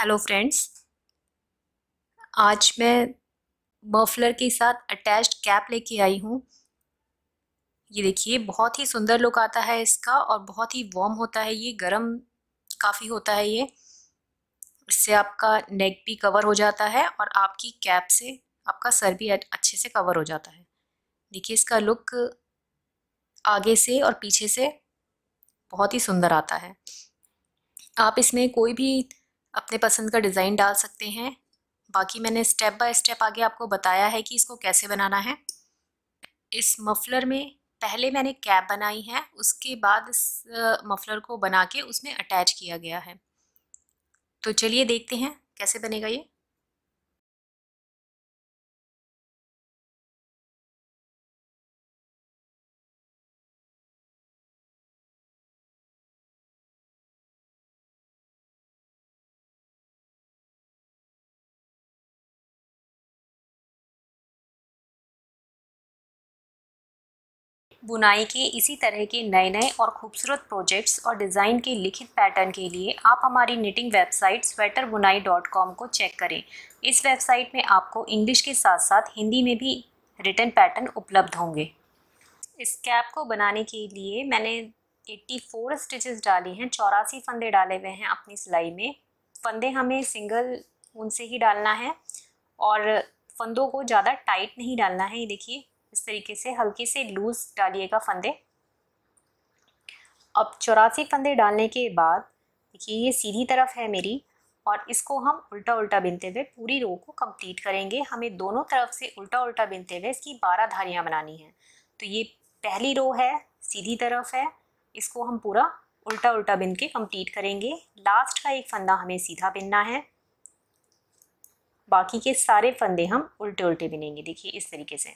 hello friends आज मैं muffler के साथ अटैच्ड कैप लेके आई हूँ ये देखिए बहुत ही सुंदर लुक आता है इसका और बहुत ही वार्म होता है ये गर्म काफ़ी होता है ये इससे आपका नेक भी कवर हो जाता है और आपकी कैप से आपका सर भी अच्छे से कवर हो जाता है देखिए इसका लुक आगे से और पीछे से बहुत ही सुंदर आता है आप इसमें कोई भी अपने पसंद का डिज़ाइन डाल सकते हैं बाकी मैंने स्टेप बाय स्टेप आगे आपको बताया है कि इसको कैसे बनाना है इस मफलर में पहले मैंने कैप बनाई है उसके बाद इस मफलर को बना के उसमें अटैच किया गया है तो चलिए देखते हैं कैसे बनेगा ये बुनाई के इसी तरह के नए नए और खूबसूरत प्रोजेक्ट्स और डिज़ाइन के लिखित पैटर्न के लिए आप हमारी knitting website sweater bunai dot com को चेक करें इस वेबसाइट में आपको इंग्लिश के साथ साथ हिंदी में भी रिटर्न पैटर्न उपलब्ध होंगे इस कैप को बनाने के लिए मैंने 84 स्टिचेस डाले हैं चौरासी फंदे डाले हुए हैं अपनी सिलाई में फंदे हमें सिंगल उनसे ही डालना है और फंदों को ज़्यादा टाइट नहीं डालना है ये देखिए इस तरीके से हल्की से लूज डालिएगा फंदे अब चौरासी फंदे डालने के बाद देखिए ये सीधी तरफ है मेरी और इसको हम उल्टा उल्टा बिनते हुए पूरी रो को कंप्लीट करेंगे हमें दोनों तरफ से उल्टा उल्टा बिनते हुए इसकी बारह धारियां बनानी है तो ये पहली रो है सीधी तरफ है इसको हम पूरा उल्टा उल्टा बिन के कंप्लीट करेंगे लास्ट का एक फंदा हमें सीधा बिनना है बाकी के सारे फंदे हम उल्टे उल्टे बिनेंगे देखिए इस तरीके से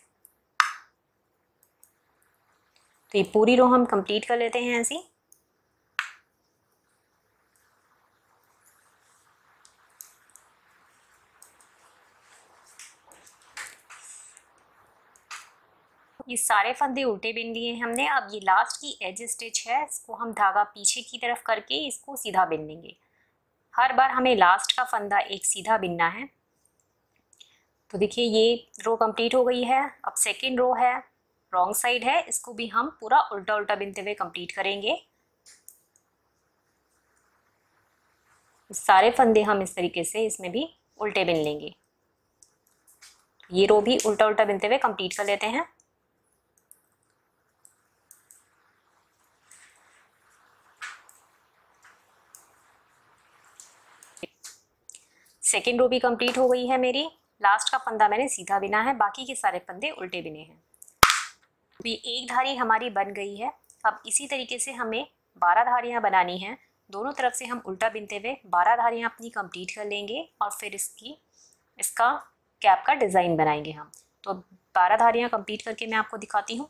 तो ये पूरी रो हम कंप्लीट कर लेते हैं ऐसी ये सारे फंदे उल्टे बिन लिए हैं हमने अब ये लास्ट की एज स्टिच है इसको हम धागा पीछे की तरफ करके इसको सीधा बिन लेंगे हर बार हमें लास्ट का फंदा एक सीधा बिनना है तो देखिए ये रो कंप्लीट हो गई है अब सेकेंड रो है रॉन्ग साइड है इसको भी हम पूरा उल्टा उल्टा बिनते हुए कंप्लीट करेंगे सारे फंदे हम इस तरीके से इसमें भी उल्टे बिन लेंगे ये रो भी उल्टा उल्टा बिनते हुए कंप्लीट कर लेते हैं सेकेंड रो भी कंप्लीट हो गई है मेरी लास्ट का फंदा मैंने सीधा बिना है बाकी के सारे फंदे उल्टे बिने हैं ये एक धारी हमारी बन गई है अब इसी तरीके से हमें बारह धारियाँ बनानी हैं दोनों तरफ से हम उल्टा बिनते हुए बारह धारियाँ अपनी कंप्लीट कर लेंगे और फिर इसकी इसका कैप का डिज़ाइन बनाएंगे हम तो बारह धारियाँ कंप्लीट करके मैं आपको दिखाती हूँ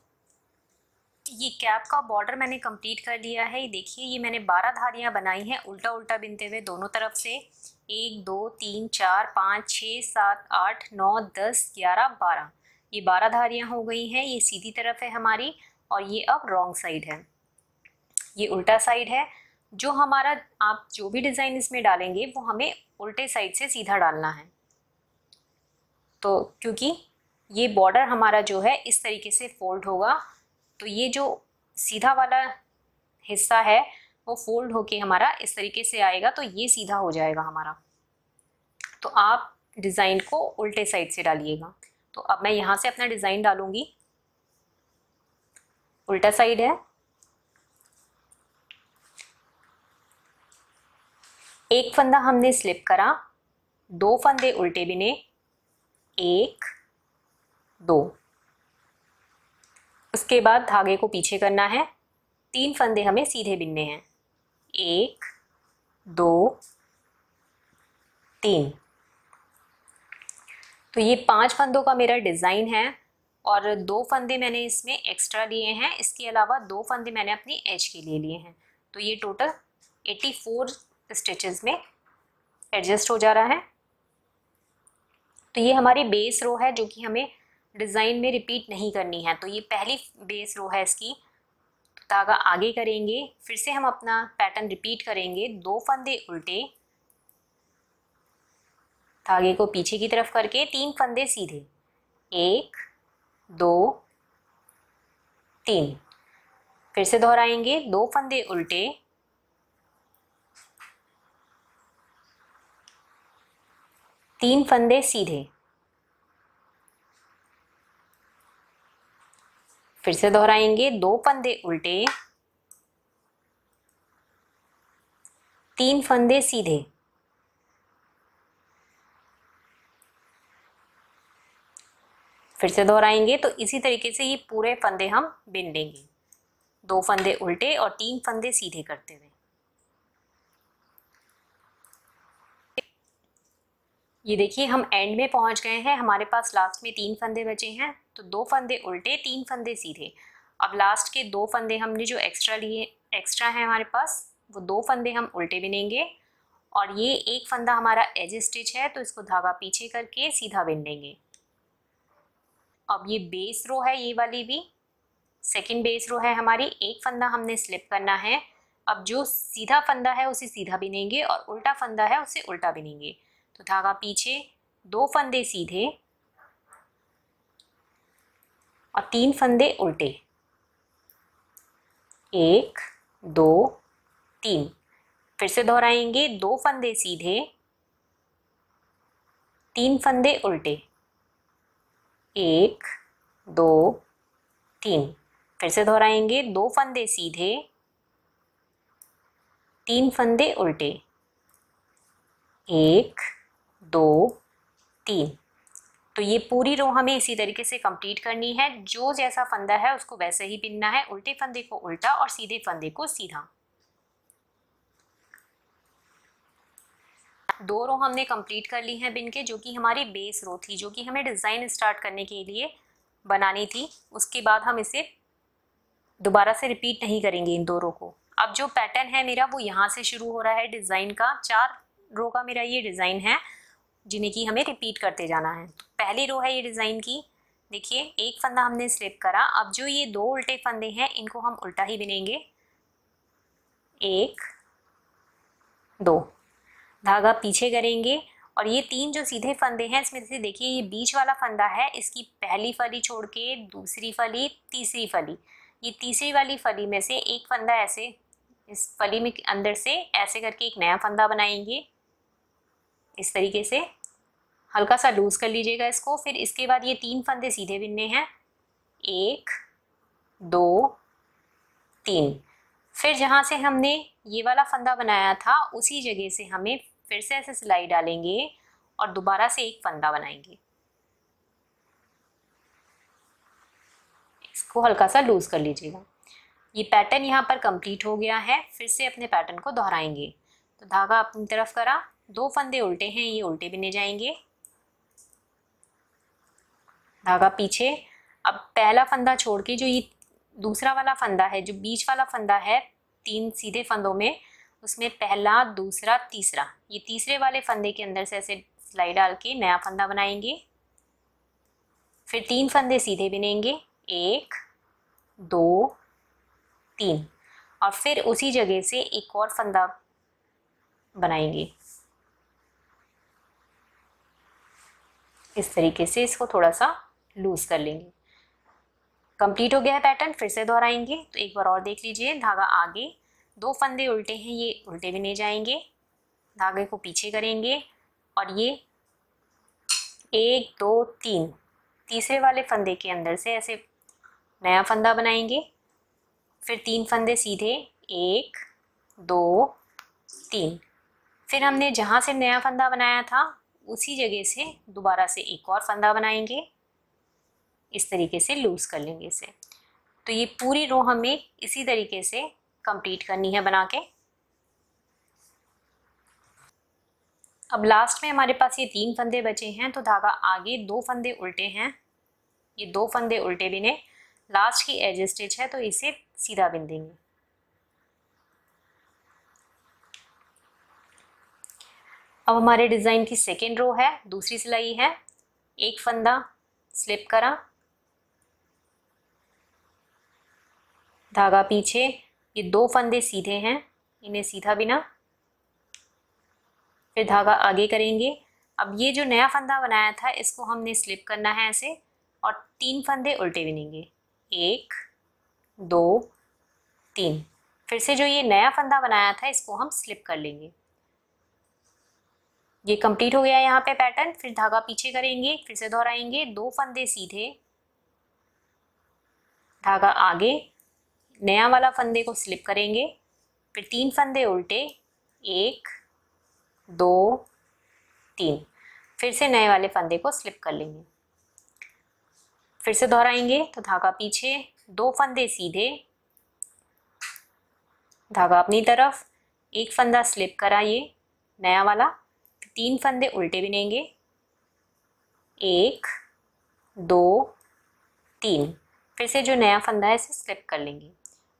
ये कैप का बॉर्डर मैंने कंप्लीट कर लिया है ये देखिए ये मैंने बारह धारियाँ बनाई हैं उल्टा उल्टा बिनते हुए दोनों तरफ से एक दो तीन चार पाँच छः सात आठ नौ दस ग्यारह बारह ये बारह धारियाँ हो गई हैं ये सीधी तरफ है हमारी और ये अब रॉन्ग साइड है ये उल्टा साइड है जो हमारा आप जो भी डिज़ाइन इसमें डालेंगे वो हमें उल्टे साइड से सीधा डालना है तो क्योंकि ये बॉर्डर हमारा जो है इस तरीके से फोल्ड होगा तो ये जो सीधा वाला हिस्सा है वो फोल्ड होके हमारा इस तरीके से आएगा तो ये सीधा हो जाएगा हमारा तो आप डिज़ाइन को उल्टे साइड से डालिएगा तो अब मैं यहाँ से अपना डिज़ाइन डालूंगी उल्टा साइड है एक फंदा हमने स्लिप करा दो फंदे उल्टे बिने एक दो उसके बाद धागे को पीछे करना है तीन फंदे हमें सीधे बिनने हैं एक दो तीन तो ये पांच फंदों का मेरा डिज़ाइन है और दो फंदे मैंने इसमें एक्स्ट्रा लिए हैं इसके अलावा दो फंदे मैंने अपनी एज के लिए लिए हैं तो ये टोटल 84 स्टिचेज में एडजस्ट हो जा रहा है तो ये हमारी बेस रो है जो कि हमें डिज़ाइन में रिपीट नहीं करनी है तो ये पहली बेस रो है इसकी धागा तो आगे करेंगे फिर से हम अपना पैटर्न रिपीट करेंगे दो फंदे उल्टे धागे को पीछे की तरफ करके तीन फंदे सीधे एक दो तीन फिर से दोहराएंगे दो फंदे उल्टे तीन फंदे सीधे फिर से दोहराएंगे दो फंदे उल्टे तीन फंदे सीधे फिर से दोहराएंगे तो इसी तरीके से ये पूरे फंदे हम बिन लेंगे दो फंदे उल्टे और तीन फंदे सीधे करते हुए ये देखिए हम एंड में पहुंच गए हैं हमारे पास लास्ट में तीन फंदे बचे हैं तो दो फंदे उल्टे तीन फंदे सीधे अब लास्ट के दो फंदे हमने जो एक्स्ट्रा लिए एक्स्ट्रा है हमारे पास वो दो फंदे हम उल्टे बिनेंगे और ये एक फंदा हमारा एज स्टिच है तो इसको धागा पीछे करके सीधा बिन लेंगे अब ये बेस रो है ये वाली भी सेकेंड बेस रो है हमारी एक फंदा हमने स्लिप करना है अब जो सीधा फंदा है उसे सीधा बिनेंगे और उल्टा फंदा है उसे उल्टा बिनेंगे तो धागा पीछे दो फंदे सीधे और तीन फंदे उल्टे एक दो तीन फिर से दोहराएंगे दो फंदे सीधे तीन फंदे उल्टे एक दो तीन फिर से दोहराएंगे दो फंदे सीधे तीन फंदे उल्टे एक दो तीन तो ये पूरी रो हमें इसी तरीके से कंप्लीट करनी है जो जैसा फंदा है उसको वैसे ही बिनना है उल्टे फंदे को उल्टा और सीधे फंदे को सीधा दो रो हमने कंप्लीट कर ली हैं बिन के जो कि हमारी बेस रो थी जो कि हमें डिज़ाइन स्टार्ट करने के लिए बनानी थी उसके बाद हम इसे दोबारा से रिपीट नहीं करेंगे इन दो रो को अब जो पैटर्न है मेरा वो यहाँ से शुरू हो रहा है डिज़ाइन का चार रो का मेरा ये डिज़ाइन है जिन्हें कि हमें रिपीट करते जाना है तो पहली रो है ये डिज़ाइन की देखिए एक फंदा हमने स्लिप करा अब जो ये दो उल्टे फंदे हैं इनको हम उल्टा ही बिनेंगे एक दो धागा पीछे करेंगे और ये तीन जो सीधे फंदे हैं इसमें से देखिए ये बीच वाला फंदा है इसकी पहली फली छोड़ के दूसरी फली तीसरी फली ये तीसरी वाली फली में से एक फंदा ऐसे इस फली में अंदर से ऐसे करके एक नया फंदा बनाएंगे इस तरीके से हल्का सा लूज कर लीजिएगा इसको फिर इसके बाद ये तीन फंदे सीधे बिनने हैं एक दो तीन फिर जहाँ से हमने ये वाला फंदा बनाया था उसी जगह से हमें फिर से ऐसे सिलाई डालेंगे और दोबारा से एक फंदा बनाएंगे इसको हल्का सा लूज कर लीजिएगा ये पैटर्न यहाँ पर कंप्लीट हो गया है फिर से अपने पैटर्न को दोहराएंगे तो धागा अपनी तरफ करा दो फंदे उल्टे हैं ये उल्टे बिने जाएंगे धागा पीछे अब पहला फंदा छोड़ के जो ये दूसरा वाला फंदा है जो बीच वाला फंदा है तीन सीधे फंदों में उसमें पहला दूसरा तीसरा ये तीसरे वाले फंदे के अंदर से ऐसे सिलाई डाल के नया फंदा बनाएंगे फिर तीन फंदे सीधे बिनेंगे एक दो तीन और फिर उसी जगह से एक और फंदा बनाएंगे इस तरीके से इसको थोड़ा सा लूज़ कर लेंगे कंप्लीट हो गया है पैटर्न फिर से दोहराएंगे तो एक बार और देख लीजिए धागा आगे दो फंदे उल्टे हैं ये उल्टे बिने जाएंगे धागे को पीछे करेंगे और ये एक दो तीन तीसरे वाले फंदे के अंदर से ऐसे नया फंदा बनाएंगे फिर तीन फंदे सीधे एक दो तीन फिर हमने जहाँ से नया फंदा बनाया था उसी जगह से दोबारा से एक और फंदा बनाएंगे इस तरीके से लूज़ कर लेंगे इसे तो ये पूरी रो हमें इसी तरीके से कंप्लीट करनी है बना के अब लास्ट में हमारे पास ये तीन फंदे बचे हैं तो धागा आगे दो फंदे उल्टे हैं ये दो फंदे उल्टे बिने लास्ट की एज स्टिच है तो इसे सीधा बिन देंगे अब हमारे डिज़ाइन की सेकेंड रो है दूसरी सिलाई है एक फंदा स्लिप करा धागा पीछे ये दो फंदे सीधे हैं इन्हें सीधा बिना फिर धागा आगे करेंगे अब ये जो नया फंदा बनाया था इसको हमने स्लिप करना है ऐसे और तीन फंदे उल्टे बिनेंगे एक दो तीन फिर से जो ये नया फंदा बनाया था इसको हम स्लिप कर लेंगे ये कंप्लीट हो गया यहाँ पे पैटर्न फिर धागा पीछे करेंगे फिर से दोहराएंगे दो फंदे सीधे धागा आगे नया वाला फंदे को स्लिप करेंगे फिर तीन फंदे उल्टे एक दो तीन फिर से नए वाले फंदे को स्लिप कर लेंगे फिर से दोहराएंगे तो धागा पीछे दो फंदे सीधे धागा अपनी तरफ एक फंदा स्लिप कराइए नया वाला तीन फंदे उल्टे बिनेंगे एक दो तीन फिर से जो नया फंदा है इसे स्लिप कर लेंगे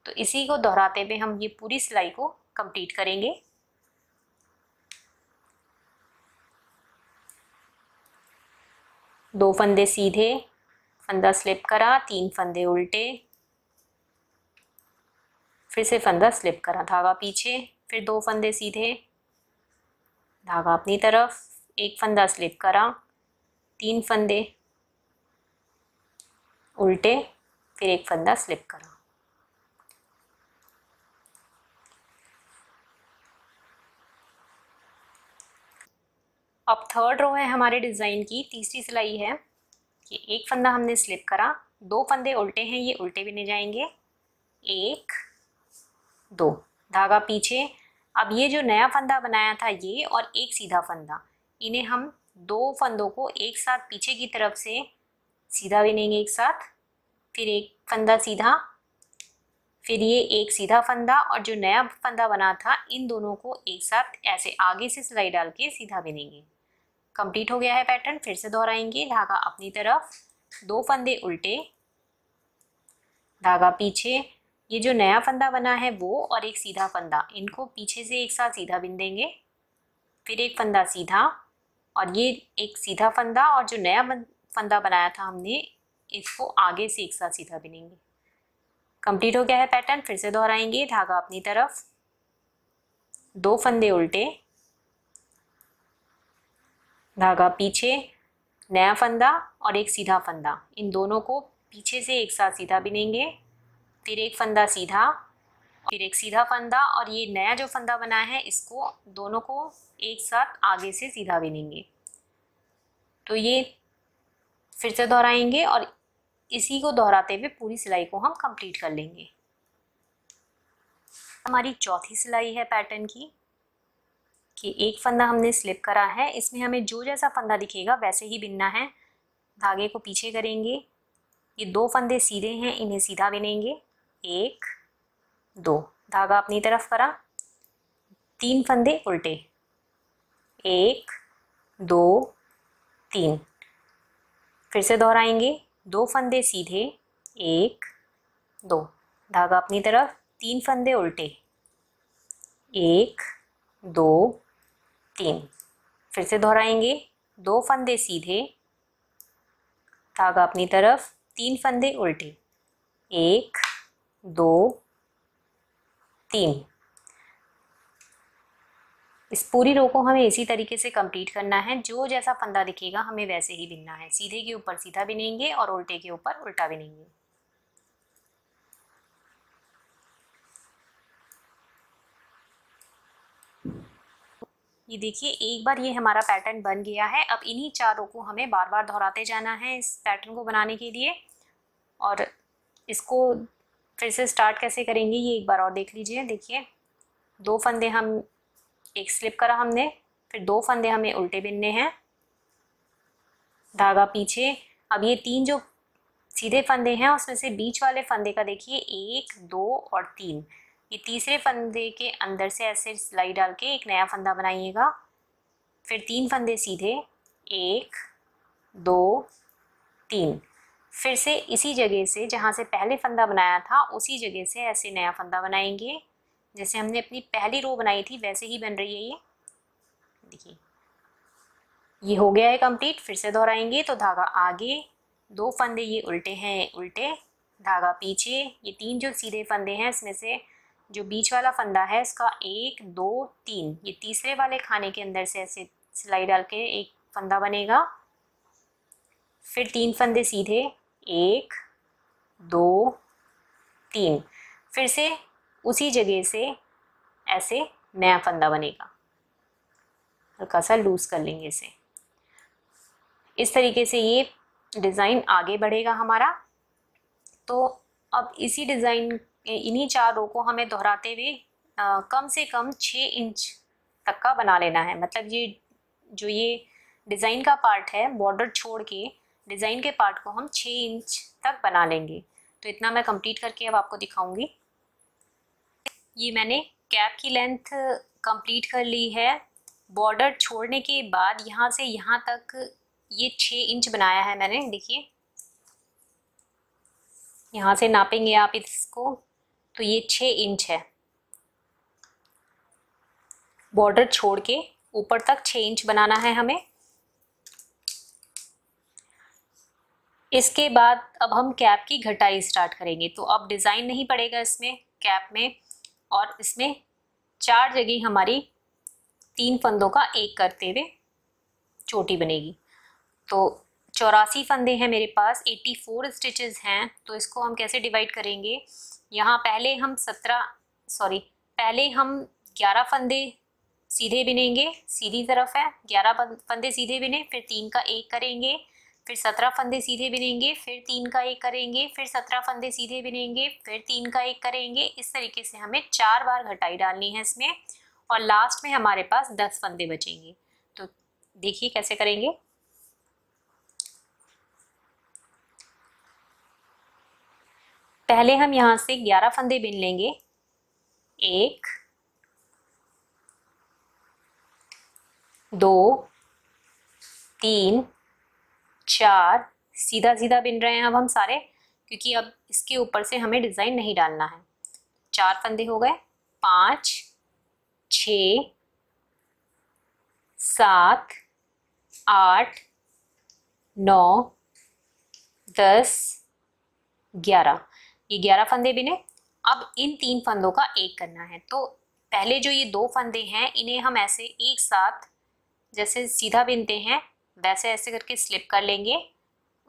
तो इसी को दोहराते हुए हम ये पूरी सिलाई को कंप्लीट करेंगे दो फंदे सीधे फंदा स्लिप करा तीन फंदे उल्टे फिर से फंदा स्लिप करा धागा पीछे फिर दो फंदे सीधे धागा अपनी तरफ एक फंदा स्लिप करा तीन फंदे उल्टे फिर एक फंदा स्लिप करा अब थर्ड रो है हमारे डिज़ाइन की तीसरी सिलाई है कि एक फंदा हमने स्लिप करा दो फंदे उल्टे हैं ये उल्टे भी नहीं जाएंगे एक दो धागा पीछे अब ये जो नया फंदा बनाया था ये और एक सीधा फंदा इन्हें हम दो फंदों को एक साथ पीछे की तरफ से सीधा बिनेंगे एक साथ फिर एक फंदा सीधा फिर ये एक सीधा फंदा और जो नया फंदा बना था इन दोनों को एक साथ ऐसे आगे से सिलाई डाल के सीधा बिनेंगे कंप्लीट हो गया है पैटर्न फिर से दोहराएंगे धागा अपनी तरफ दो फंदे उल्टे धागा पीछे ये जो नया फंदा बना है वो और एक सीधा फंदा इनको पीछे से एक साथ सीधा बिंदेंगे फिर एक फंदा सीधा और ये एक सीधा फंदा और जो नया फंदा बनाया था हमने इसको आगे से एक साथ सीधा बिनेंगे कंप्लीट हो गया है पैटर्न फिर से दोहराएंगे धागा अपनी तरफ दो फंदे उल्टे धागा पीछे नया फंदा और एक सीधा फंदा इन दोनों को पीछे से एक साथ सीधा बिनेंगे फिर एक फंदा सीधा फिर एक सीधा फंदा और ये नया जो फंदा बना है इसको दोनों को एक साथ आगे से सीधा बिनेंगे तो ये फिर से दोहराएंगे और इसी को दोहराते हुए पूरी सिलाई को हम कंप्लीट कर लेंगे हमारी चौथी सिलाई है पैटर्न की कि एक फंदा हमने स्लिप करा है इसमें हमें जो जैसा फंदा दिखेगा वैसे ही बिनना है धागे को पीछे करेंगे ये दो फंदे सीधे हैं इन्हें सीधा बिनेंगे एक दो धागा अपनी तरफ करा तीन फंदे उल्टे एक दो तीन फिर से दोहराएंगे दो फंदे सीधे एक दो धागा अपनी तरफ तीन फंदे उल्टे एक दो तीन फिर से दोहराएंगे दो फंदे सीधे धागा अपनी तरफ तीन फंदे उल्टे एक दो तीन इस पूरी रो को हमें इसी तरीके से कंप्लीट करना है जो जैसा फंदा दिखेगा हमें वैसे ही बिनना है सीधे के ऊपर सीधा बिनेंगे और उल्टे के ऊपर उल्टा बिनेंगे ये देखिए एक बार ये हमारा पैटर्न बन गया है अब इन्हीं चारों को हमें बार बार दोहराते जाना है इस पैटर्न को बनाने के लिए और इसको फिर से स्टार्ट कैसे करेंगे ये एक बार और देख लीजिए देखिए दो फंदे हम एक स्लिप करा हमने फिर दो फंदे हमें उल्टे बिनने हैं धागा पीछे अब ये तीन जो सीधे फंदे हैं उसमें से बीच वाले फंदे का देखिए एक दो और तीन ये तीसरे फंदे के अंदर से ऐसे सिलाई डाल के एक नया फंदा बनाइएगा फिर तीन फंदे सीधे एक दो तीन फिर से इसी जगह से जहाँ से पहले फंदा बनाया था उसी जगह से ऐसे नया फंदा बनाएंगे जैसे हमने अपनी पहली रो बनाई थी वैसे ही बन रही है ये देखिए ये हो गया है कंप्लीट फिर से दोहराएंगे तो धागा आगे दो फंदे ये उल्टे हैं उल्टे धागा पीछे ये तीन जो सीधे फंदे हैं इसमें से जो बीच वाला फंदा है इसका एक दो तीन ये तीसरे वाले खाने के अंदर से ऐसे सिलाई डाल के एक फंदा बनेगा फिर तीन फंदे सीधे एक दो तीन फिर से उसी जगह से ऐसे नया फंदा बनेगा हल्का सा लूज़ कर लेंगे इसे इस तरीके से ये डिज़ाइन आगे बढ़ेगा हमारा तो अब इसी डिज़ाइन इन्हीं चार रो को हमें दोहराते हुए कम से कम छः इंच तक का बना लेना है मतलब ये जो ये डिज़ाइन का पार्ट है बॉर्डर छोड़ के डिज़ाइन के पार्ट को हम छः इंच तक बना लेंगे तो इतना मैं कंप्लीट करके अब आपको दिखाऊंगी ये मैंने कैप की लेंथ कंप्लीट कर ली है बॉर्डर छोड़ने के बाद यहाँ से यहाँ तक ये छः इंच बनाया है मैंने देखिए यहाँ से नापेंगे आप इसको तो ये छः इंच है बॉर्डर छोड़ के ऊपर तक छः इंच बनाना है हमें इसके बाद अब हम कैप की घटाई स्टार्ट करेंगे तो अब डिज़ाइन नहीं पड़ेगा इसमें कैप में और इसमें चार जगह हमारी तीन फंदों का एक करते हुए चोटी बनेगी तो चौरासी फंदे हैं मेरे पास 84 स्टिचेस हैं तो इसको हम कैसे डिवाइड करेंगे यहाँ पहले हम सत्रह सॉरी पहले हम ग्यारह फंदे सीधे बिनेंगे सीधी तरफ है ग्यारह फंदे सीधे बिने फिर तीन का एक करेंगे फिर सत्रह फंदे सीधे बिनेंगे फिर तीन का एक करेंगे फिर सत्रह फंदे सीधे बिनेंगे फिर तीन का एक करेंगे इस तरीके से हमें चार बार घटाई डालनी है इसमें और लास्ट में हमारे पास दस फंदे बचेंगे तो देखिए कैसे करेंगे पहले हम यहाँ से ग्यारह फंदे बिन लेंगे एक दो तीन चार सीधा सीधा बिन रहे हैं अब हम सारे क्योंकि अब इसके ऊपर से हमें डिज़ाइन नहीं डालना है चार फंदे हो गए पाँच छ सात आठ नौ दस ग्यारह ये ग्यारह फंदे बिने अब इन तीन फंदों का एक करना है तो पहले जो ये दो फंदे हैं इन्हें हम ऐसे एक साथ जैसे सीधा बिनते हैं वैसे ऐसे करके स्लिप कर लेंगे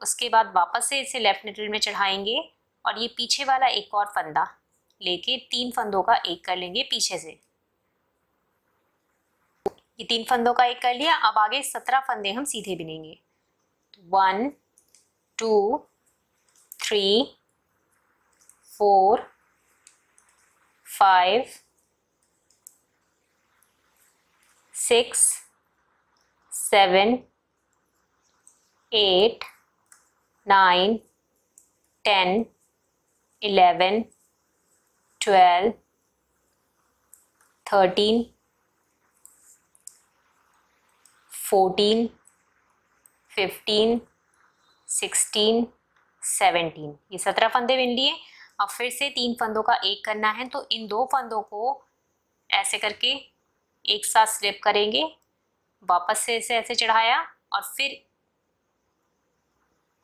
उसके बाद वापस से इसे लेफ्ट निडल में चढ़ाएंगे और ये पीछे वाला एक और फंदा लेके तीन फंदों का एक कर लेंगे पीछे से ये तीन फंदों का एक कर लिया अब आगे सत्रह फंदे हम सीधे बिनेंगे one two three four five six seven eight nine ten eleven twelve thirteen fourteen fifteen sixteen seventeen ये सत्रह फंदे बिन लिए अब फिर से तीन फंदों का एक करना है तो इन दो फंदों को ऐसे करके एक साथ स्लिप करेंगे वापस से इसे ऐसे चढ़ाया और फिर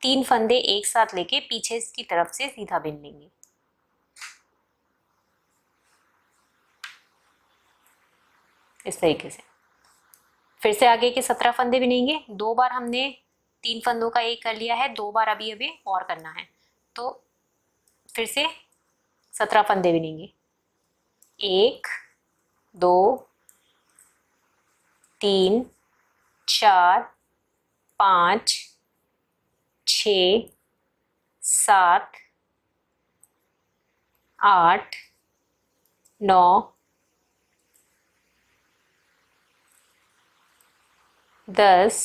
तीन फंदे एक साथ लेके पीछे की तरफ से सीधा बिन लेंगे इस तरीके से फिर से आगे के सत्रह फंदे बिनेंगे दो बार हमने तीन फंदों का एक कर लिया है दो बार अभी अभी और करना है तो फिर से सत्रह फंदे बिनेंगे एक दो तीन चार पाँच छ सात आठ नौ दस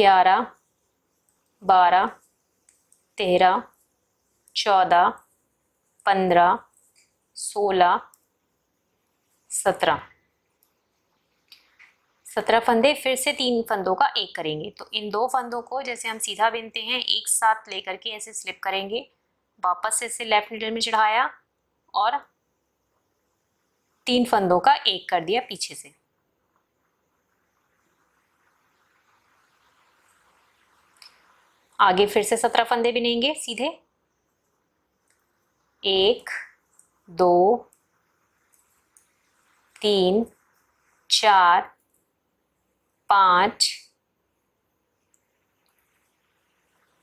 ग्यारह बारह तेरह चौदह पंद्रह सोलह सत्रह सत्रह फंदे फिर से तीन फंदों का एक करेंगे तो इन दो फंदों को जैसे हम सीधा बिनते हैं एक साथ लेकर के ऐसे स्लिप करेंगे वापस से इसे लेफ्ट नीडल में चढ़ाया और तीन फंदों का एक कर दिया पीछे से आगे फिर से सत्रह फंदे बिनेंगे सीधे एक दो तीन चार पाँच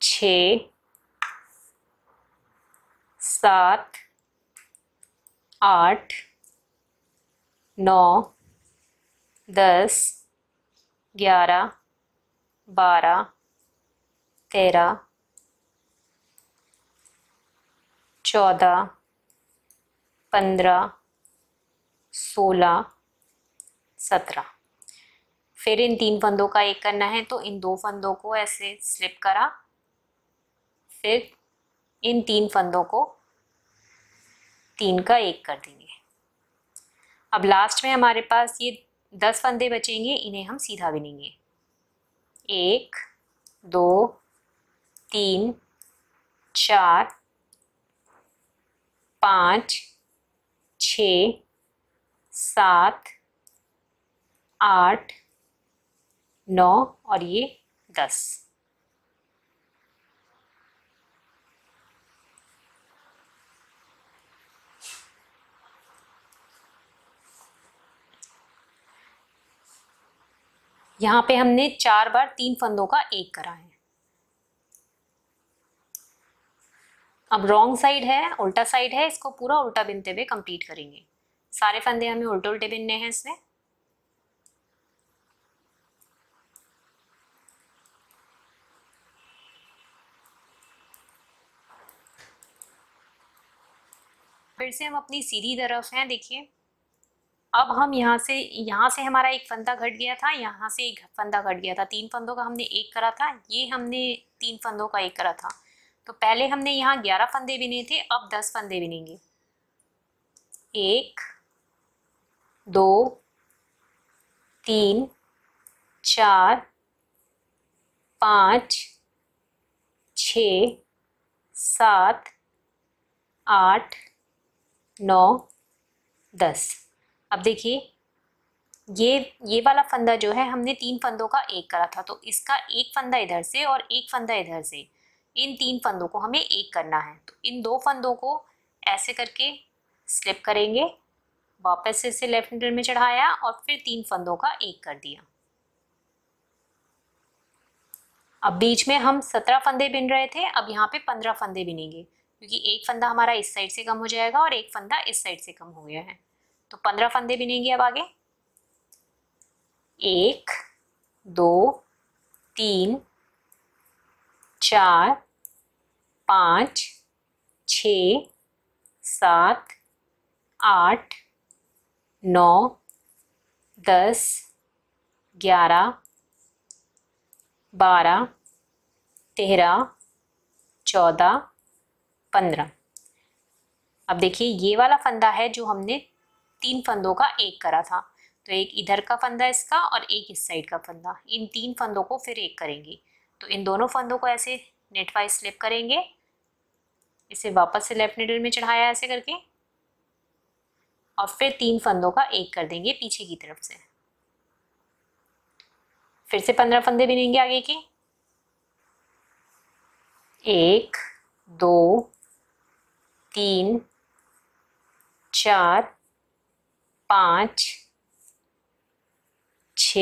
छ सात आठ नौ दस ग्यारह बारह तेरह चौदह पंद्रह सोलह सत्रह फिर इन तीन फंदों का एक करना है तो इन दो फंदों को ऐसे स्लिप करा फिर इन तीन फंदों को तीन का एक कर देंगे अब लास्ट में हमारे पास ये दस फंदे बचेंगे इन्हें हम सीधा बिनेंगे एक दो तीन चार पाँच छ सात आठ नौ और ये दस यहाँ पे हमने चार बार तीन फंदों का एक करा है अब रॉन्ग साइड है उल्टा साइड है इसको पूरा उल्टा बिनते हुए कंप्लीट करेंगे सारे फंदे हमें उल्टे उल्टे बिनने हैं इसमें फिर से हम अपनी सीधी तरफ हैं देखिए अब हम यहाँ से यहाँ से हमारा एक फंदा घट गया था यहाँ से एक फंदा घट गया था तीन फंदों का हमने एक करा था ये हमने तीन फंदों का एक करा था तो पहले हमने यहाँ ग्यारह फंदे बिने थे अब दस फंदे बिनेंगे एक दो तीन चार पाँच छ सात आठ नौ दस अब देखिए ये ये वाला फंदा जो है हमने तीन फंदों का एक करा था तो इसका एक फंदा इधर से और एक फंदा इधर से इन तीन फंदों को हमें एक करना है तो इन दो फंदों को ऐसे करके स्लिप करेंगे वापस से इसे लेफ्ट निडल में चढ़ाया और फिर तीन फंदों का एक कर दिया अब बीच में हम सत्रह फंदे बिन रहे थे अब यहाँ पे पंद्रह फंदे बिनेंगे क्योंकि एक फंदा हमारा इस साइड से कम हो जाएगा और एक फंदा इस साइड से कम हो गया है तो पंद्रह फंदे बिनेंगे अब आगे एक दो तीन चार पाँच छ सात आठ नौ दस ग्यारह बारह तेरह चौदह पंद्रह अब देखिए ये वाला फंदा है जो हमने तीन फंदों का एक करा था तो एक इधर का फंदा इसका और एक इस साइड का फंदा इन तीन फंदों को फिर एक करेंगे तो इन दोनों फंदों को ऐसे नेट वाइज स्लिप करेंगे इसे वापस से लेफ्ट निडल में चढ़ाया ऐसे करके और फिर तीन फंदों का एक कर देंगे पीछे की तरफ से फिर से पंद्रह फंदे बिनेंगे आगे के एक दो तीन चार पाँच छ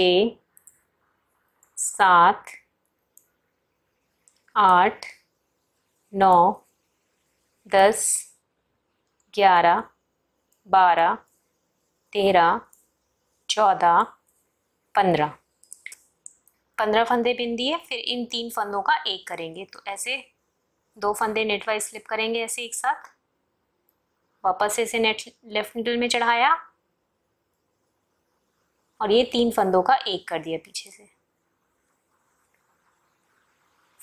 सात आठ नौ दस ग्यारह बारह तेरह चौदह पंद्रह पंद्रह फंदे बिन दिए फिर इन तीन फंदों का एक करेंगे तो ऐसे दो फंदे नेट वाइज स्लिप करेंगे ऐसे एक साथ वापस ऐसे नेट लेफ्ट निडल में चढ़ाया और ये तीन फंदों का एक कर दिया पीछे से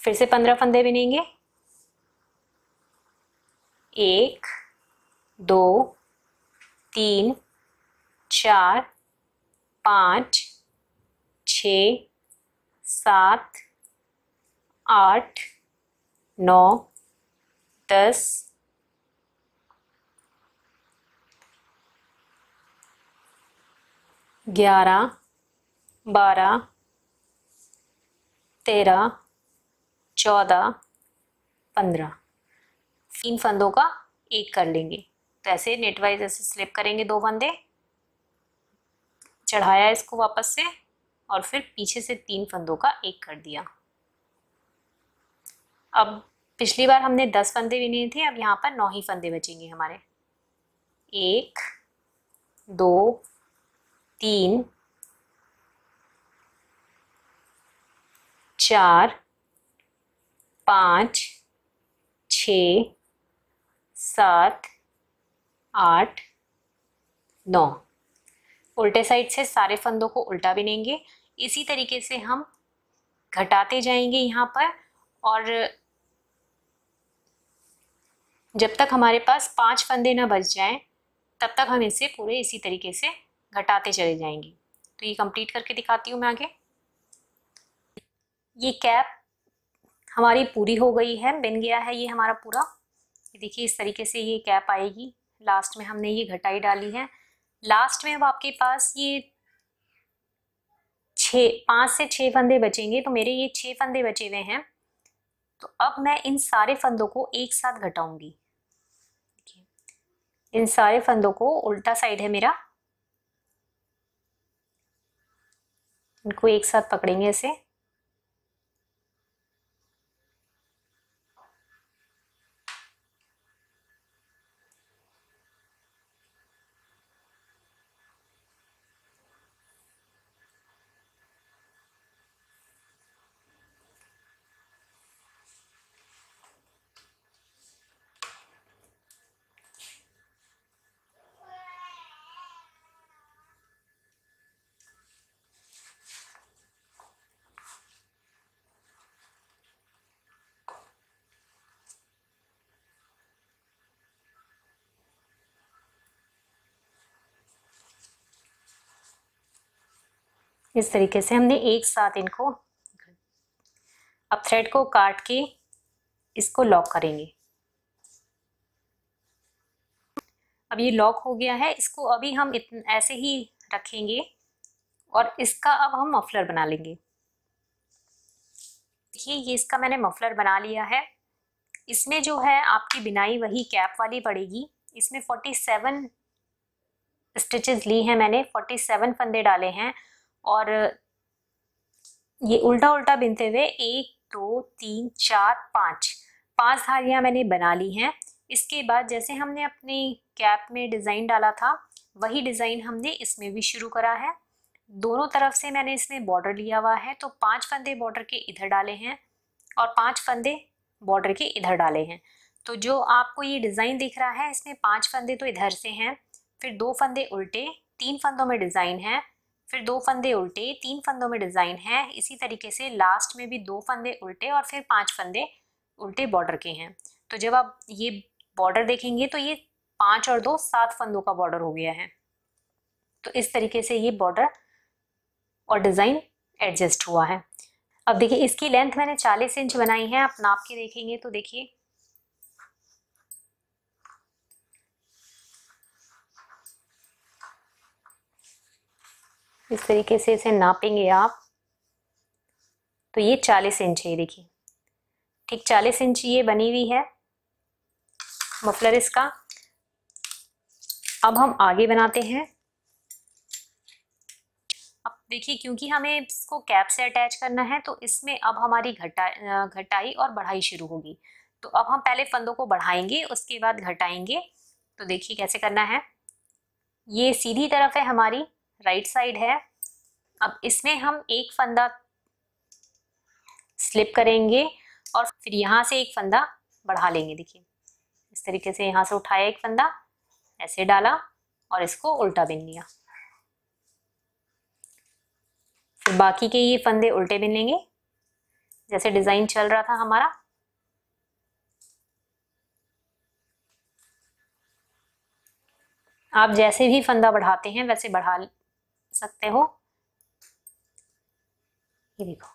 फिर से पंद्रह फंदे बिनेंगे एक दो तीन चार पाँच छ सात आठ नौ दस ग्यारह बारह तेरह चौदह पंद्रह तीन फंदों का एक कर लेंगे तो ऐसे नेटवाइज ऐसे स्लिप करेंगे दो फंदे चढ़ाया इसको वापस से और फिर पीछे से तीन फंदों का एक कर दिया अब पिछली बार हमने दस फंदे भी नहीं थे अब यहाँ पर नौ ही फंदे बचेंगे हमारे एक दो तीन चार पाँच छ सात आठ नौ उल्टे साइड से सारे फंदों को उल्टा बिनेंगे इसी तरीके से हम घटाते जाएंगे यहाँ पर और जब तक हमारे पास पांच फंदे ना बच जाएं तब तक हम इसे पूरे इसी तरीके से घटाते चले जाएंगे तो ये कंप्लीट करके दिखाती हूँ मैं आगे ये कैप हमारी पूरी हो गई है बन गया है ये हमारा पूरा देखिए इस तरीके से ये कैप आएगी लास्ट में हमने ये घटाई डाली है लास्ट में अब आपके पास ये छः पाँच से छः फंदे बचेंगे तो मेरे ये छः फंदे बचे हुए हैं तो अब मैं इन सारे फंदों को एक साथ घटाऊंगी इन सारे फंदों को उल्टा साइड है मेरा इनको एक साथ पकड़ेंगे ऐसे इस तरीके से हमने एक साथ इनको अब थ्रेड को काट के इसको लॉक करेंगे अब ये लॉक हो गया है इसको अभी हम ऐसे ही रखेंगे और इसका अब हम मफलर बना लेंगे देखिए ये इसका मैंने मफलर बना लिया है इसमें जो है आपकी बिनाई वही कैप वाली पड़ेगी इसमें 47 स्टिचेस ली हैं मैंने 47 फंदे डाले हैं और ये उल्टा उल्टा बिनते हुए एक दो तीन चार पाँच पांच धारियाँ मैंने बना ली हैं इसके बाद जैसे हमने अपने कैप में डिज़ाइन डाला था वही डिज़ाइन हमने इसमें भी शुरू करा है दोनों तरफ से मैंने इसमें बॉर्डर लिया हुआ है तो पांच फंदे बॉर्डर के इधर डाले हैं और पांच फंदे बॉर्डर के इधर डाले हैं तो जो आपको ये डिज़ाइन दिख रहा है इसमें पांच फंदे तो इधर से हैं फिर दो फंदे उल्टे तीन फंदों में डिज़ाइन है फिर दो फंदे उल्टे तीन फंदों में डिज़ाइन है इसी तरीके से लास्ट में भी दो फंदे उल्टे और फिर पांच फंदे उल्टे बॉर्डर के हैं तो जब आप ये बॉर्डर देखेंगे तो ये पांच और दो सात फंदों का बॉर्डर हो गया है तो इस तरीके से ये बॉर्डर और डिज़ाइन एडजस्ट हुआ है अब देखिए इसकी लेंथ मैंने 40 इंच बनाई है आप नाप के देखेंगे तो देखिए इस तरीके से इसे नापेंगे आप तो ये चालीस इंच है देखिए ठीक चालीस इंच ये बनी हुई है मफलर इसका अब हम आगे बनाते हैं अब देखिए क्योंकि हमें इसको कैप से अटैच करना है तो इसमें अब हमारी घटा घटाई और बढ़ाई शुरू होगी तो अब हम पहले फंदों को बढ़ाएंगे उसके बाद घटाएंगे तो देखिए कैसे करना है ये सीधी तरफ है हमारी राइट साइड है अब इसमें हम एक फंदा स्लिप करेंगे और फिर यहाँ से एक फंदा बढ़ा लेंगे देखिए इस तरीके से यहाँ से उठाया एक फंदा ऐसे डाला और इसको उल्टा बिन लिया फिर बाकी के ये फंदे उल्टे बिन लेंगे जैसे डिज़ाइन चल रहा था हमारा आप जैसे भी फंदा बढ़ाते हैं वैसे बढ़ा सकते हो ये देखो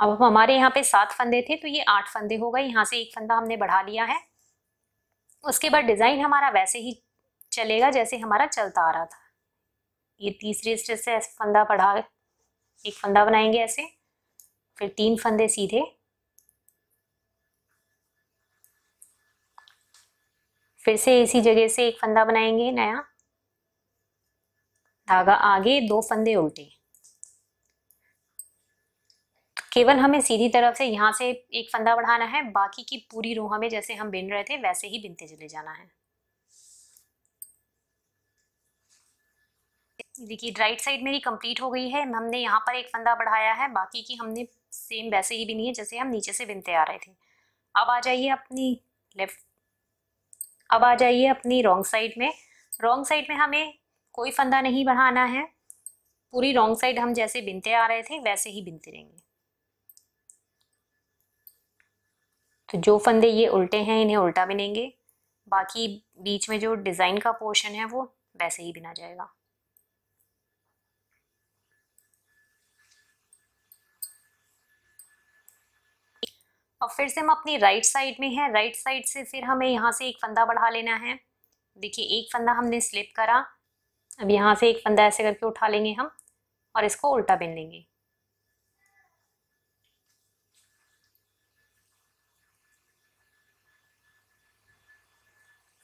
अब हम हमारे यहाँ पे सात फंदे थे तो ये आठ फंदे हो गए यहाँ से एक फंदा हमने बढ़ा लिया है उसके बाद डिज़ाइन हमारा वैसे ही चलेगा जैसे हमारा चलता आ रहा था ये तीसरे स्टेज से फंदा बढ़ा एक फंदा बनाएंगे ऐसे फिर तीन फंदे सीधे फिर से इसी जगह से एक फंदा बनाएंगे नया धागा आगे दो फंदे उल्टे केवल हमें सीधी तरफ से यहां से एक फंदा बढ़ाना है बाकी की पूरी रो हमें जैसे हम बिन रहे थे वैसे ही बिनते चले जाना है देखिए राइट साइड मेरी कंप्लीट हो गई है हमने यहाँ पर एक फंदा बढ़ाया है बाकी की हमने सेम वैसे ही बिनी है जैसे हम नीचे से बिनते आ रहे थे अब आ जाइए अपनी लेफ्ट अब आ जाइए अपनी रॉन्ग साइड में रॉन्ग साइड में हमें कोई फंदा नहीं बढ़ाना है पूरी रॉन्ग साइड हम जैसे बिनते आ रहे थे वैसे ही बिनते रहेंगे तो जो फंदे ये उल्टे हैं इन्हें उल्टा बिनेंगे बाकी बीच में जो डिज़ाइन का पोर्शन है वो वैसे ही बिना जाएगा अब फिर से हम अपनी राइट साइड में हैं राइट साइड से फिर हमें यहाँ से एक फंदा बढ़ा लेना है देखिए एक फंदा हमने स्लिप करा अब यहाँ से एक फंदा ऐसे करके उठा लेंगे हम और इसको उल्टा बिन लेंगे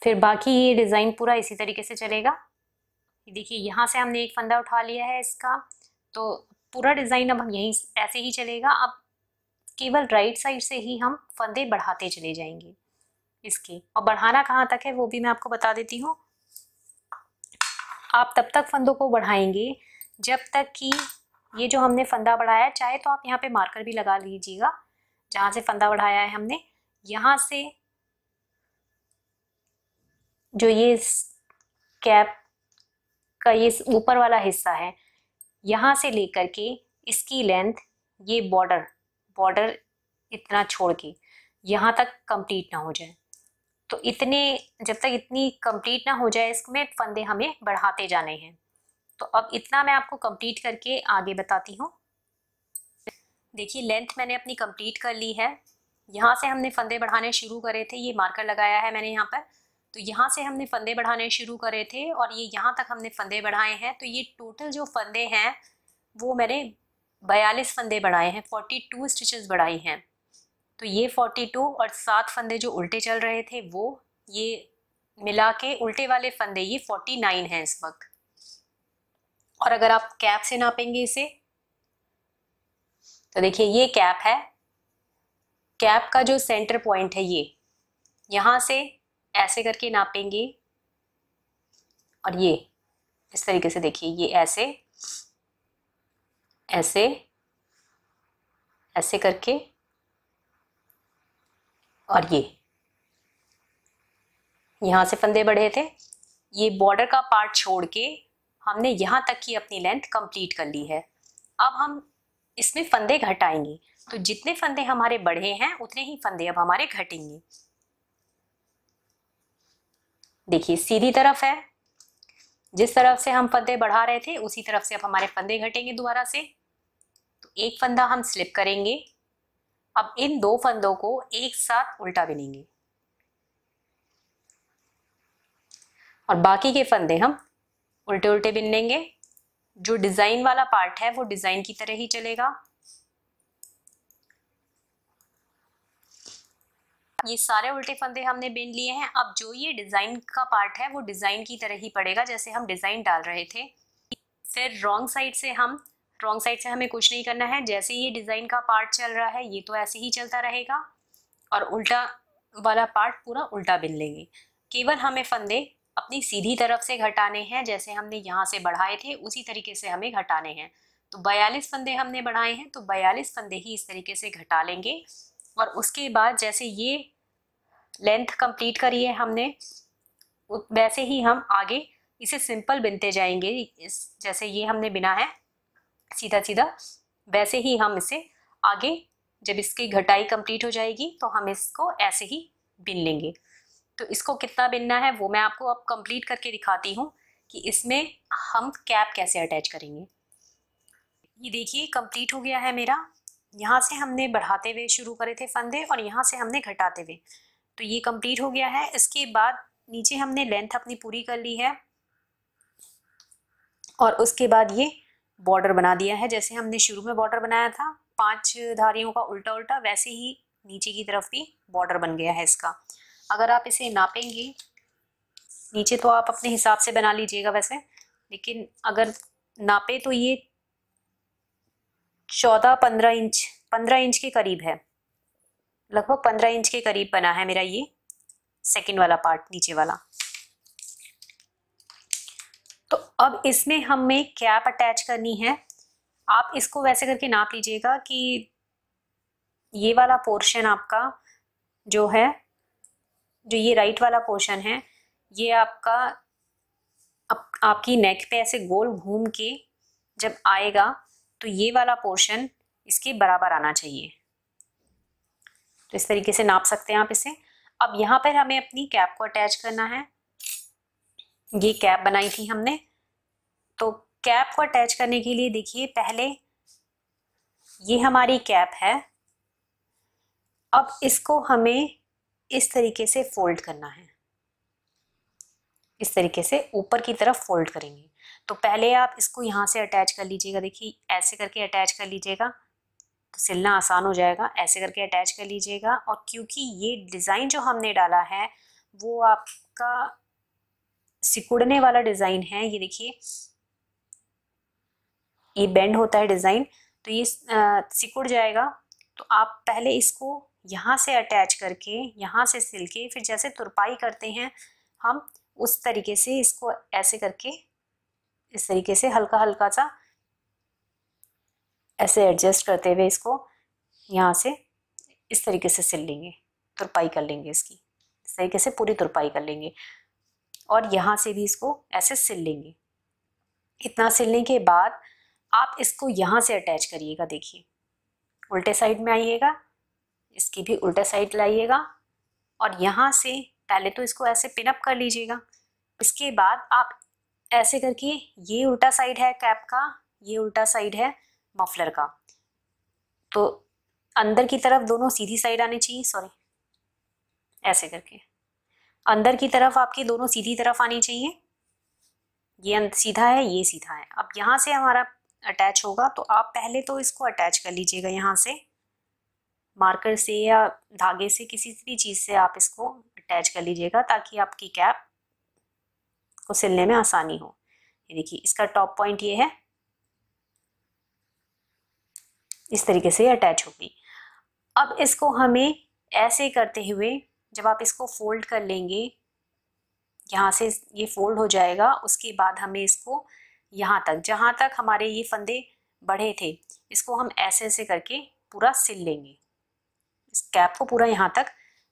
फिर बाकी ये डिज़ाइन पूरा इसी तरीके से चलेगा देखिए यहाँ से हमने एक फंदा उठा लिया है इसका तो पूरा डिज़ाइन अब हम यहीं ऐसे ही चलेगा अब केवल राइट साइड से ही हम फंदे बढ़ाते चले जाएंगे इसके और बढ़ाना कहाँ तक है वो भी मैं आपको बता देती हूँ आप तब तक फंदों को बढ़ाएंगे जब तक कि ये जो हमने फंदा बढ़ाया चाहे तो आप यहाँ पे मार्कर भी लगा लीजिएगा जहाँ से फंदा बढ़ाया है हमने यहाँ से जो ये कैप का ये ऊपर वाला हिस्सा है यहाँ से लेकर के इसकी लेंथ ये बॉर्डर बॉर्डर इतना छोड़ के यहाँ तक कंप्लीट ना हो जाए तो इतने जब तक इतनी कंप्लीट ना हो जाए इसमें फंदे हमें बढ़ाते जाने हैं तो अब इतना मैं आपको कंप्लीट करके आगे बताती हूँ देखिए लेंथ मैंने अपनी कंप्लीट कर ली है यहाँ से हमने फंदे बढ़ाने शुरू करे थे ये मार्कर लगाया है मैंने यहाँ पर तो यहाँ से हमने फंदे बढ़ाने शुरू करे थे और ये यहाँ तक हमने फंदे बढ़ाए हैं तो ये टोटल जो फंदे हैं वो मैंने बयालीस फंदे बढ़ाए हैं फोर्टी टू स्टिचेज बढ़ाई हैं तो ये 42 और सात फंदे जो उल्टे चल रहे थे वो ये मिला के उल्टे वाले फंदे ये 49 हैं इस वक्त और अगर आप कैप से नापेंगे इसे तो देखिए ये कैप है कैप का जो सेंटर पॉइंट है ये यहां से ऐसे करके नापेंगे और ये इस तरीके से देखिए ये ऐसे ऐसे ऐसे करके और ये यहाँ से फंदे बढ़े थे ये बॉर्डर का पार्ट छोड़ के हमने यहाँ तक की अपनी लेंथ कंप्लीट कर ली है अब हम इसमें फंदे घटाएंगे तो जितने फंदे हमारे बढ़े हैं उतने ही फंदे अब हमारे घटेंगे देखिए सीधी तरफ है जिस तरफ से हम फंदे बढ़ा रहे थे उसी तरफ से अब हमारे फंदे घटेंगे दोबारा से तो एक फंदा हम स्लिप करेंगे अब इन दो फंदों को एक साथ उल्टा बिनेंगे और बाकी के फंदे हम उल्टे उल्टे बिन लेंगे जो डिज़ाइन वाला पार्ट है वो डिज़ाइन की तरह ही चलेगा ये सारे उल्टे फंदे हमने बिन लिए हैं अब जो ये डिज़ाइन का पार्ट है वो डिज़ाइन की तरह ही पड़ेगा जैसे हम डिज़ाइन डाल रहे थे फिर रॉन्ग साइड से हम रॉन्ग साइड से हमें कुछ नहीं करना है जैसे ये डिज़ाइन का पार्ट चल रहा है ये तो ऐसे ही चलता रहेगा और उल्टा वाला पार्ट पूरा उल्टा बिन लेंगे केवल हमें फंदे अपनी सीधी तरफ से घटाने हैं जैसे हमने यहाँ से बढ़ाए थे उसी तरीके से हमें घटाने हैं तो बयालीस फंदे हमने बढ़ाए हैं तो बयालीस फंदे ही इस तरीके से घटा लेंगे और उसके बाद जैसे ये लेंथ कंप्लीट करी है हमने वैसे ही हम आगे इसे सिंपल बिनते जाएंगे इस जैसे ये हमने बिना है सीधा सीधा वैसे ही हम इसे आगे जब इसकी घटाई कंप्लीट हो जाएगी तो हम इसको ऐसे ही बिन लेंगे तो इसको कितना बिनना है वो मैं आपको अब कंप्लीट करके दिखाती हूँ कि इसमें हम कैप कैसे अटैच करेंगे ये देखिए कंप्लीट हो गया है मेरा यहाँ से हमने बढ़ाते हुए शुरू करे थे फंदे और यहाँ से हमने घटाते हुए तो ये कंप्लीट हो गया है इसके बाद नीचे हमने लेंथ अपनी पूरी कर ली है और उसके बाद ये बॉर्डर बना दिया है जैसे हमने शुरू में बॉर्डर बनाया था पांच धारियों का उल्टा उल्टा वैसे ही नीचे की तरफ भी बॉर्डर बन गया है इसका अगर आप इसे नापेंगे नीचे तो आप अपने हिसाब से बना लीजिएगा वैसे लेकिन अगर नापे तो ये चौदह पंद्रह इंच पंद्रह इंच के करीब है लगभग पंद्रह इंच के करीब बना है मेरा ये सेकेंड वाला पार्ट नीचे वाला तो अब इसमें हमें कैप अटैच करनी है आप इसको वैसे करके नाप लीजिएगा कि ये वाला पोर्शन आपका जो है जो ये राइट वाला पोर्शन है ये आपका आप, आपकी नेक पे ऐसे गोल घूम के जब आएगा तो ये वाला पोर्शन इसके बराबर आना चाहिए तो इस तरीके से नाप सकते हैं आप इसे अब यहाँ पर हमें अपनी कैप को अटैच करना है ये कैप बनाई थी हमने तो कैप को अटैच करने के लिए देखिए पहले ये हमारी कैप है अब इसको हमें इस तरीके से फोल्ड करना है इस तरीके से ऊपर की तरफ फोल्ड करेंगे तो पहले आप इसको यहाँ से अटैच कर लीजिएगा देखिए ऐसे करके अटैच कर लीजिएगा तो सिलना आसान हो जाएगा ऐसे करके अटैच कर लीजिएगा और क्योंकि ये डिज़ाइन जो हमने डाला है वो आपका सिकुड़ने वाला डिज़ाइन है ये देखिए ये बेंड होता है डिज़ाइन तो ये सिकुड़ जाएगा तो आप पहले इसको यहाँ से अटैच करके यहाँ से सिल के फिर जैसे तुरपाई करते हैं हम उस तरीके से इसको ऐसे करके इस तरीके से हल्का हल्का सा ऐसे एडजस्ट करते हुए इसको यहाँ से इस तरीके से सिल लेंगे तुरपाई कर लेंगे इसकी इस तरीके से पूरी तुरपाई कर लेंगे और यहाँ से भी इसको ऐसे सिल लेंगे इतना सिलने के बाद आप इसको यहाँ से अटैच करिएगा देखिए उल्टे साइड में आइएगा इसकी भी उल्टे साइड लाइएगा और यहाँ से पहले तो इसको ऐसे पिनअप कर लीजिएगा इसके बाद आप ऐसे करके ये उल्टा साइड है कैप का ये उल्टा साइड है मफलर का तो अंदर की तरफ दोनों सीधी साइड आनी चाहिए सॉरी ऐसे करके अंदर की तरफ आपकी दोनों सीधी तरफ आनी चाहिए ये सीधा है ये सीधा है अब यहाँ से हमारा अटैच होगा तो आप पहले तो इसको अटैच कर लीजिएगा यहाँ से मार्कर से या धागे से किसी भी चीज़ से आप इसको अटैच कर लीजिएगा ताकि आपकी कैप को सिलने में आसानी हो ये देखिए इसका टॉप पॉइंट ये है इस तरीके से अटैच होगी अब इसको हमें ऐसे करते हुए जब आप इसको फोल्ड कर लेंगे यहाँ से ये फोल्ड हो जाएगा उसके बाद हमें इसको यहाँ तक जहाँ तक हमारे ये फंदे बढ़े थे इसको हम ऐसे ऐसे करके पूरा सिल लेंगे इस कैप को पूरा यहाँ तक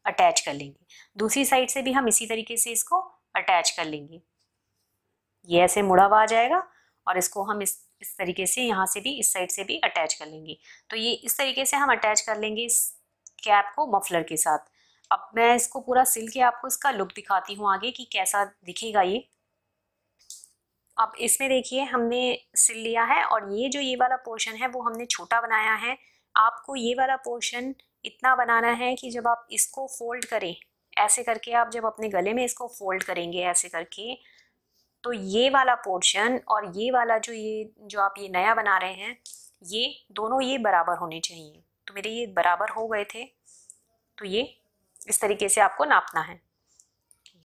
अटैच कर लेंगे दूसरी साइड से भी हम इसी तरीके से इसको अटैच कर लेंगे ये ऐसे मुड़ा हुआ आ जाएगा और इसको हम इस इस तरीके से यहाँ से भी इस साइड से भी अटैच कर लेंगे तो ये इस तरीके से हम अटैच कर लेंगे इस कैप को मफलर के साथ अब मैं इसको पूरा सिल के आपको इसका लुक दिखाती हूँ आगे कि कैसा दिखेगा ये अब इसमें देखिए हमने सिल लिया है और ये जो ये वाला पोर्शन है वो हमने छोटा बनाया है आपको ये वाला पोर्शन इतना बनाना है कि जब आप इसको फोल्ड करें ऐसे करके आप जब अपने गले में इसको फोल्ड करेंगे ऐसे करके तो ये वाला पोर्शन और ये वाला जो ये जो आप ये नया बना रहे हैं ये दोनों ये बराबर होने चाहिए तो मेरे ये बराबर हो गए थे तो ये इस तरीके से आपको नापना है